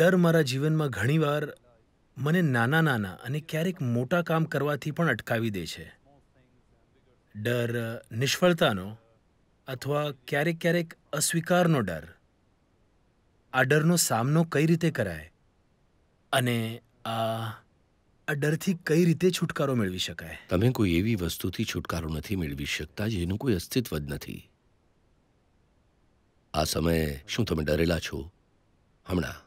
ડર મારા જીવનમાં ઘણીવાર મને નાના નાના અને ક્યારેક મોટા કામ કરવાથી પણ અટકાવી દે છે ડર નિષ્ફળતાનો અથવા ક્યારેક ક્યારેક અસ્વીકારનો ડર આ ડરનો સામનો કઈ રીતે કરાય અને આ આ ડરથી કઈ રીતે છુટકારો મેળવી શકાય તમે કોઈ એવી વસ્તુથી છુટકારો નથી મેળવી શકતા જેનું કોઈ અસ્તિત્વ જ નથી આ સમયે શું તમે ડરેલા છો હમણાં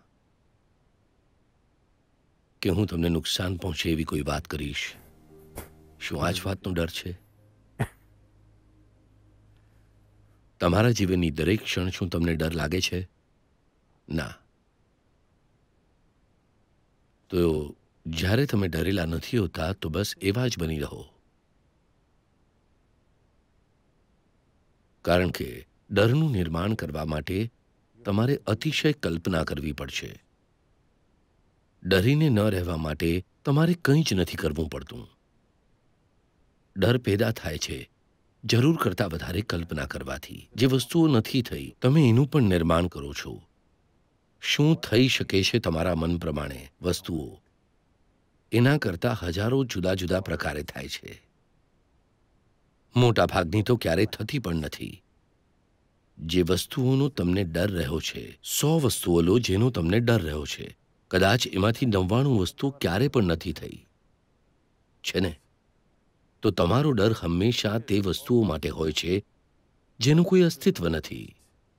કે હું તમને નુકસાન પહોંચે એવી કોઈ વાત કરીશ શું આ જ વાતનો ડર છે તમારા જીવનની દરેક ક્ષણ શું તમને ડર લાગે છે ના તો જ્યારે તમે ડરેલા નથી હોતા તો બસ એવા જ બની રહો કારણ કે ડરનું નિર્માણ કરવા માટે તમારે અતિશય કલ્પના કરવી પડશે ડરીને ન રહેવા માટે તમારે કંઈ જ નથી કરવું પડતું ડર પેદા થાય છે જરૂર કરતાં વધારે કલ્પના કરવાથી જે વસ્તુઓ નથી થઈ તમે એનું પણ નિર્માણ કરો છો શું થઈ શકે છે તમારા મન પ્રમાણે વસ્તુઓ એના કરતાં હજારો જુદા જુદા પ્રકારે થાય છે મોટા ભાગની તો ક્યારેય થતી પણ નથી જે વસ્તુઓનો તમને ડર રહ્યો છે સો વસ્તુઓ લો જેનો તમને ડર રહ્યો છે કદાચ એમાંથી નવ્વાણું વસ્તુ ક્યારે પણ નથી થઈ છે ને તો તમારો ડર હંમેશા તે વસ્તુઓ માટે હોય છે જેનું કોઈ અસ્તિત્વ નથી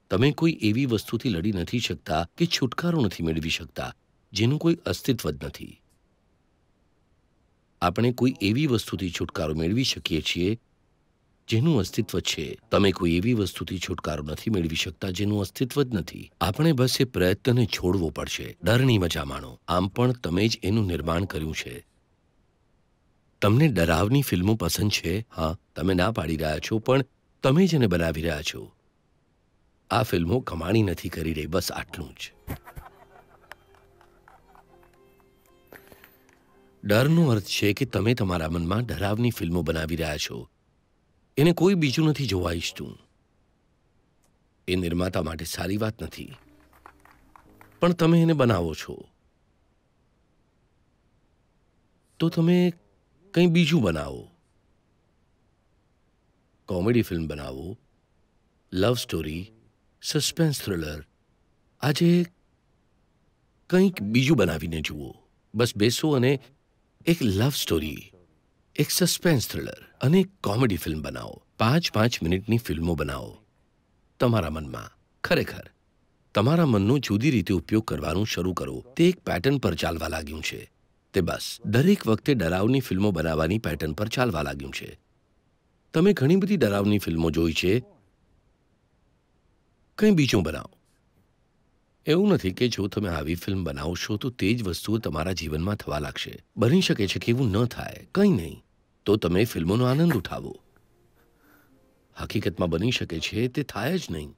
તમે કોઈ એવી વસ્તુથી લડી નથી શકતા કે છુટકારો નથી મેળવી શકતા જેનું કોઈ અસ્તિત્વ જ નથી આપણે કોઈ એવી વસ્તુથી છુટકારો મેળવી શકીએ છીએ જેનું અસ્તિત્વ છે તમે કોઈ એવી વસ્તુથી છુટકારો નથી મેળવી શકતા જેનું અસ્તિત્વ જ નથી આપણે બસ એ પ્રયત્નને છોડવો પડશે ડરની મજા માણો આમ પણ તમે જ એનું નિર્માણ કર્યું છે તમને ડરાવની ફિલ્મો પસંદ છે હા તમે ના પાડી રહ્યા છો પણ તમે જ એને બનાવી રહ્યા છો આ ફિલ્મો કમાણી નથી કરી રહી બસ આટલું જ ડરનો અર્થ છે કે તમે તમારા મનમાં ડરાવની ફિલ્મો બનાવી રહ્યા છો એને કોઈ બીજું નથી જોવા ઈચ્છતું એ નિર્માતા માટે સારી વાત નથી પણ તમે એને બનાવો છો તો તમે કંઈ બીજું બનાવો કોમેડી ફિલ્મ બનાવો લવ સ્ટોરી સસ્પેન્સ થ્રિલર આજે કંઈક બીજું બનાવીને જુઓ બસ બેસો અને એક લવ સ્ટોરી એક સસ્પેન્સ થ્રિલર અને એક કોમેડી ફિલ્મ બનાવો પાંચ પાંચ મિનિટની ફિલ્મો બનાવો તમારા મનમાં ખરેખર તમારા મનનો જુદી રીતે ઉપયોગ કરવાનું શરૂ કરો તે એક પેટર્ન પર ચાલવા લાગ્યું છે તે બસ દરેક વખતે ડરાવની ફિલ્મો બનાવવાની પેટર્ન પર ચાલવા લાગ્યું છે તમે ઘણી બધી ડરાવની ફિલ્મો જોઈ છે કંઈ બીજું બનાવો એવું નથી કે જો તમે આવી ફિલ્મ બનાવશો તો તે જ વસ્તુઓ તમારા જીવનમાં થવા લાગશે બની શકે છે કે એવું ન થાય કંઈ નહીં તો તમે ફિલ્મોનો આનંદ ઉઠાવો હકીકતમાં બની શકે છે તે થાય જ નહીં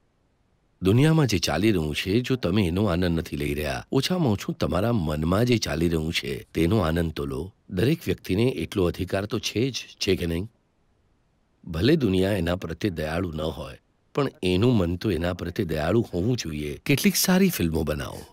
દુનિયામાં જે ચાલી રહ્યું છે જો તમે એનો આનંદ નથી લઈ રહ્યા ઓછામાં ઓછું તમારા મનમાં જે ચાલી રહ્યું છે તેનો આનંદ તો લો દરેક વ્યક્તિને એટલો અધિકાર તો છે જ છે કે નહીં ભલે દુનિયા એના પ્રત્યે દયાળુ ન હોય પણ એનું મન તો એના પ્રત્યે દયાળુ હોવું જોઈએ કેટલીક સારી ફિલ્મો બનાવો